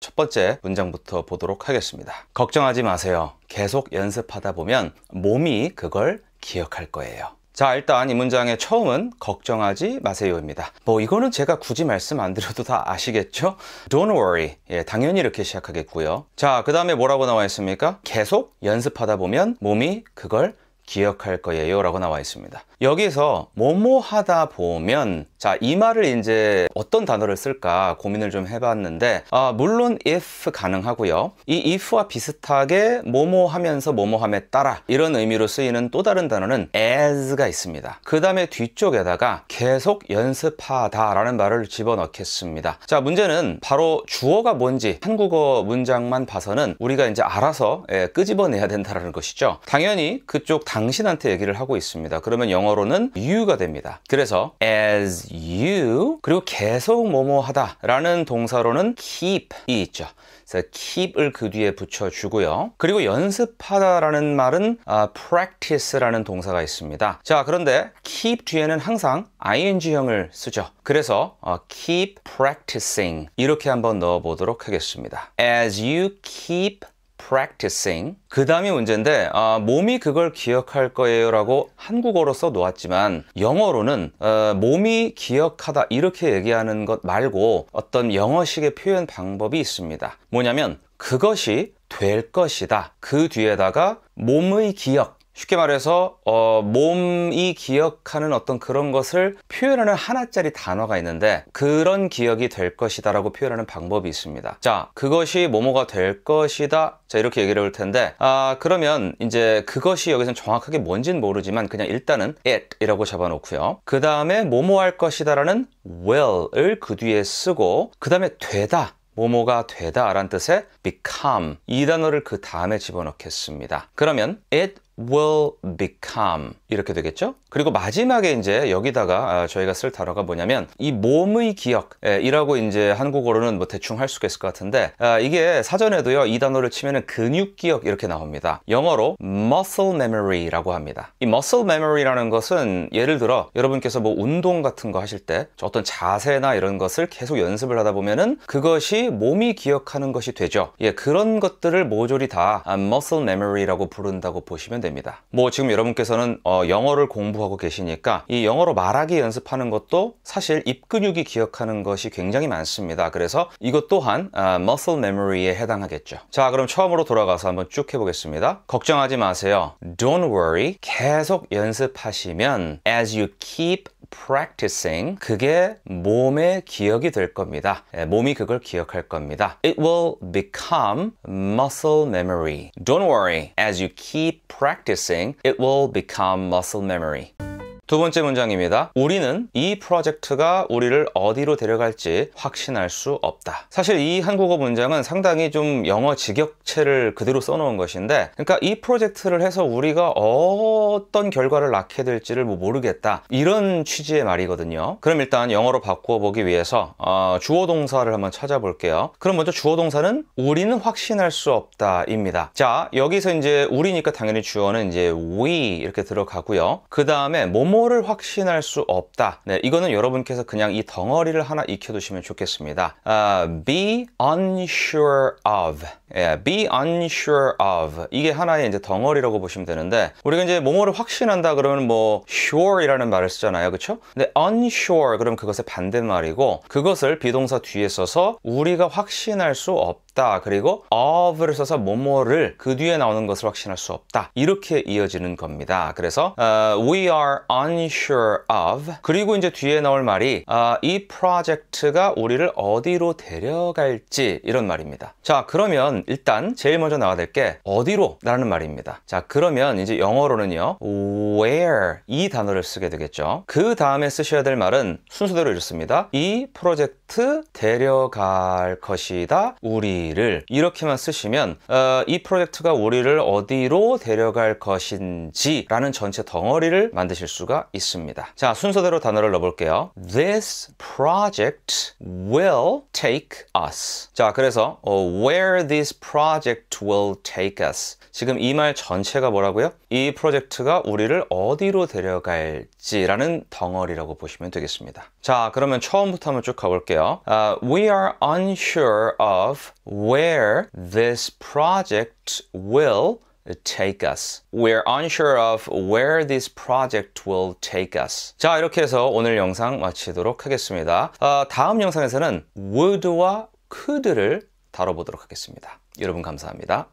첫 번째 문장부터 보도록 하겠습니다. 걱정하지 마세요. 계속 연습하다 보면 몸이 그걸 기억할 거예요. 자 일단 이 문장의 처음은 걱정하지 마세요입니다 뭐 이거는 제가 굳이 말씀 안 드려도 다 아시겠죠 Don't worry 예, 당연히 이렇게 시작하겠고요 자그 다음에 뭐라고 나와 있습니까 계속 연습하다 보면 몸이 그걸 기억할 거예요 라고 나와 있습니다 여기서 뭐뭐 하다 보면 자 이 말을 이제 어떤 단어를 쓸까 고민을 좀 해봤는데 아, 물론 if 가능하고요 이 if와 비슷하게 뭐뭐 하면서 뭐뭐 함에 따라 이런 의미로 쓰이는 또 다른 단어는 as가 있습니다 그 다음에 뒤쪽에다가 계속 연습하다 라는 말을 집어넣겠습니다 자 문제는 바로 주어가 뭔지 한국어 문장만 봐서는 우리가 이제 알아서 예, 끄집어내야 된다는 것이죠 당연히 그쪽 단어 당신한테 얘기를 하고 있습니다. 그러면 영어로는 you가 됩니다. 그래서 as you 그리고 계속 뭐뭐 하다라는 동사로는 keep이 있죠. 그래서 keep을 그 뒤에 붙여주고요. 그리고 연습하다라는 말은 아, practice라는 동사가 있습니다. 자, 그런데 keep 뒤에는 항상 ing형을 쓰죠. 그래서 어, keep practicing 이렇게 한번 넣어보도록 하겠습니다. As you keep practicing 그 다음이 문제인데 아, 몸이 그걸 기억할 거예요 라고 한국어로 써 놓았지만 영어로는 어, 몸이 기억하다 이렇게 얘기하는 것 말고 어떤 영어식의 표현 방법이 있습니다 뭐냐면 그것이 될 것이다 그 뒤에다가 몸의 기억 쉽게 말해서 어, 몸이 기억하는 어떤 그런 것을 표현하는 하나짜리 단어가 있는데 그런 기억이 될 것이다 라고 표현하는 방법이 있습니다 자 그것이 뭐뭐가 될 것이다 자 이렇게 얘기를 할 텐데 아 그러면 이제 그것이 여기서는 정확하게 뭔진 모르지만 그냥 일단은 it 이라고 잡아놓고요 그 다음에 뭐뭐 할 것이다 라는 will을 그 뒤에 쓰고 그 다음에 되다 모모가 되다 라는 뜻의 become 이 단어를 그 다음에 집어넣겠습니다. 그러면 it will become 이렇게 되겠죠? 그리고 마지막에 이제 여기다가 아, 저희가 쓸 단어가 뭐냐면 이 몸의 기억이라고 예, 이제 한국어로는 뭐 대충 할 수 있을 것 같은데 아, 이게 사전에도요 이 단어를 치면은 근육 기억 이렇게 나옵니다. 영어로 muscle memory라고 합니다. 이 muscle memory라는 것은 예를 들어 여러분께서 뭐 운동 같은 거 하실 때 어떤 자세나 이런 것을 계속 연습을 하다 보면은 그것이 몸이 기억하는 것이 되죠. 예 그런 것들을 모조리 다 아, muscle memory라고 부른다고 보시면 됩니다. 뭐 지금 여러분께서는 어, 영어를 공부하고 계시니까 이 영어로 말하기 연습하는 것도 사실 입 근육이 기억하는 것이 굉장히 많습니다. 그래서 이것 또한 아, muscle memory에 해당하겠죠. 자 그럼 처음으로 돌아가서 한번 쭉 해보겠습니다. 걱정하지 마세요. Don't worry. 계속 연습하시면 as you keep practicing 그게 몸의 기억이 될 겁니다. 몸이 그걸 기억할 겁니다. It will become muscle memory. Don't worry. As you keep practicing, it will become muscle memory. 두 번째 문장입니다. 우리는 이 프로젝트가 우리를 어디로 데려갈지 확신할 수 없다. 사실 이 한국어 문장은 상당히 좀 영어 직역체를 그대로 써놓은 것인데 그러니까 이 프로젝트를 해서 우리가 어떤 결과를 낳게 될지를 뭐 모르겠다. 이런 취지의 말이거든요. 그럼 일단 영어로 바꾸어 보기 위해서 어, 주어 동사를 한번 찾아볼게요. 그럼 먼저 주어 동사는 우리는 확신할 수 없다입니다. 자, 여기서 이제 우리니까 당연히 주어는 이제 we 이렇게 들어가고요. 그 다음에 뭐뭐 부모를 확신할 수 없다. 네, 이거는 여러분께서 그냥 이 덩어리를 하나 익혀두시면 좋겠습니다. Uh, be unsure of. Yeah, 예, be unsure of. 이게 하나의 이제 덩어리라고 보시면 되는데, 우리가 이제 뭐뭐를 확신한다 그러면 뭐, sure이라는 말을 쓰잖아요. 그쵸? 근데 unsure, 그럼 그것의 반대말이고, 그것을 비동사 뒤에 써서 우리가 확신할 수 없다. 없다. 그리고 of를 써서 뭐뭐를 그 뒤에 나오는 것을 확신할 수 없다. 이렇게 이어지는 겁니다. 그래서 uh, we are unsure of 그리고 이제 뒤에 나올 말이 uh, 이 프로젝트가 우리를 어디로 데려갈지 이런 말입니다. 자 그러면 일단 제일 먼저 나와야 될 게 어디로 라는 말입니다. 자 그러면 이제 영어로는요 where 이 단어를 쓰게 되겠죠. 그 다음에 쓰셔야 될 말은 순서대로 이렇습니다. 이 프로젝트 데려갈 것이다. 우리 우리를 이렇게만 쓰시면 어, 이 프로젝트가 우리를 어디로 데려갈 것인지 라는 전체 덩어리를 만드실 수가 있습니다. 자, 순서대로 단어를 넣어볼게요. This project will take us. 자, 그래서 어, where this project will take us. 지금 이 말 전체가 뭐라고요? 이 프로젝트가 우리를 어디로 데려갈지라는 덩어리라고 보시면 되겠습니다. 자, 그러면 처음부터 한번 쭉 가볼게요. Uh, we are unsure of where this project will take us. We're unsure of where this project will take us. 자, 이렇게 해서 오늘 영상 마치도록 하겠습니다. 어, 다음 영상에서는 would와 could를 다뤄보도록 하겠습니다. 여러분 감사합니다.